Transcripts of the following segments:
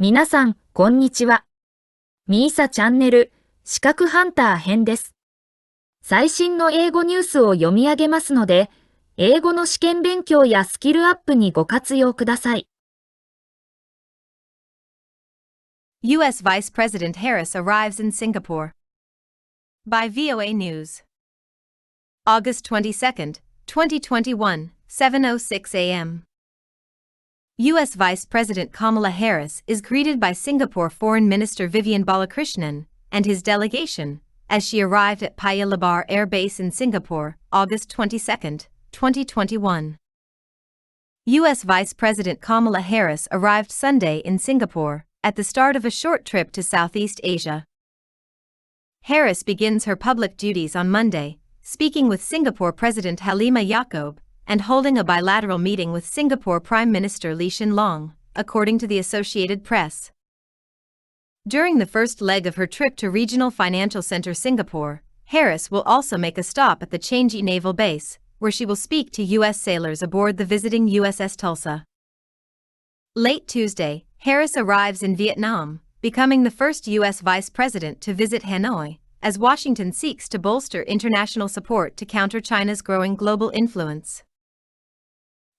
皆さん、こんにちは。ミーサチャンネル、資格ハンター編です。最新の英語ニュースを読み上げますので、英語の試験勉強やスキルアップにご活用ください。U.S. Vice President Harris arrives in Singapore. By VOA News. August 22, 2021, 7.06 a.m. U.S. Vice President Kamala Harris is greeted by Singapore Foreign Minister Vivian Balakrishnan and his delegation as she arrived at Paya Lebar Air Base in Singapore, August 22, 2021. U.S. Vice President Kamala Harris arrived Sunday in Singapore at the start of a short trip to Southeast Asia. Harris begins her public duties on Monday, speaking with Singapore President Halima Yacob and holding a bilateral meeting with Singapore Prime Minister Lee Hsien Long, according to the Associated Press. During the first leg of her trip to Regional Financial Center Singapore, Harris will also make a stop at the Changi Naval Base, where she will speak to U.S. sailors aboard the visiting USS Tulsa. Late Tuesday, Harris arrives in Vietnam, becoming the first U.S. vice president to visit Hanoi, as Washington seeks to bolster international support to counter China's growing global influence.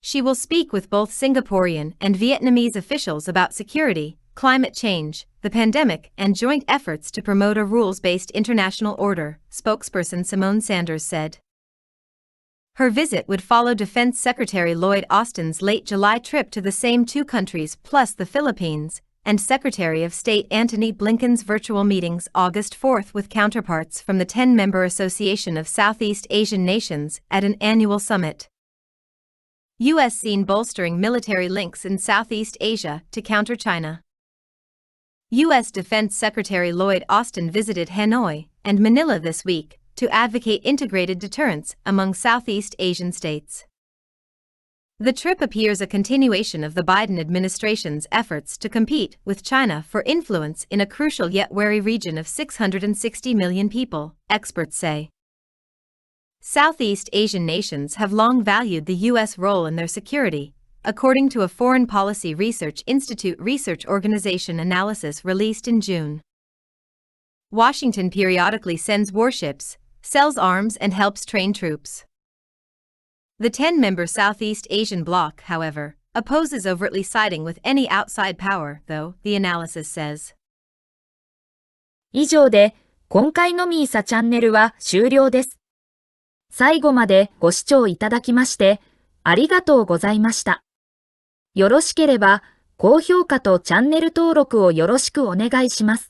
She will speak with both Singaporean and Vietnamese officials about security, climate change, the pandemic, and joint efforts to promote a rules based international order, spokesperson Simone Sanders said. Her visit would follow Defense Secretary Lloyd Austin's late July trip to the same two countries plus the Philippines, and Secretary of State Antony Blinken's virtual meetings August 4 with counterparts from the 10 member Association of Southeast Asian Nations at an annual summit. U.S. seen bolstering military links in Southeast Asia to counter China. U.S. Defense Secretary Lloyd Austin visited Hanoi and Manila this week to advocate integrated deterrence among Southeast Asian states. The trip appears a continuation of the Biden administration's efforts to compete with China for influence in a crucial yet wary region of 660 million people, experts say. Southeast Asian nations have long valued the U.S. role in their security, according to a Foreign Policy Research Institute Research Organization analysis released in June. Washington periodically sends warships, sells arms and helps train troops. The 10-member Southeast Asian bloc, however, opposes overtly siding with any outside power, though, the analysis says. 以上で、今回のミーサチャンネルは終了です。最後までご視聴いただきまして、ありがとうございました。よろしければ、高評価とチャンネル登録をよろしくお願いします。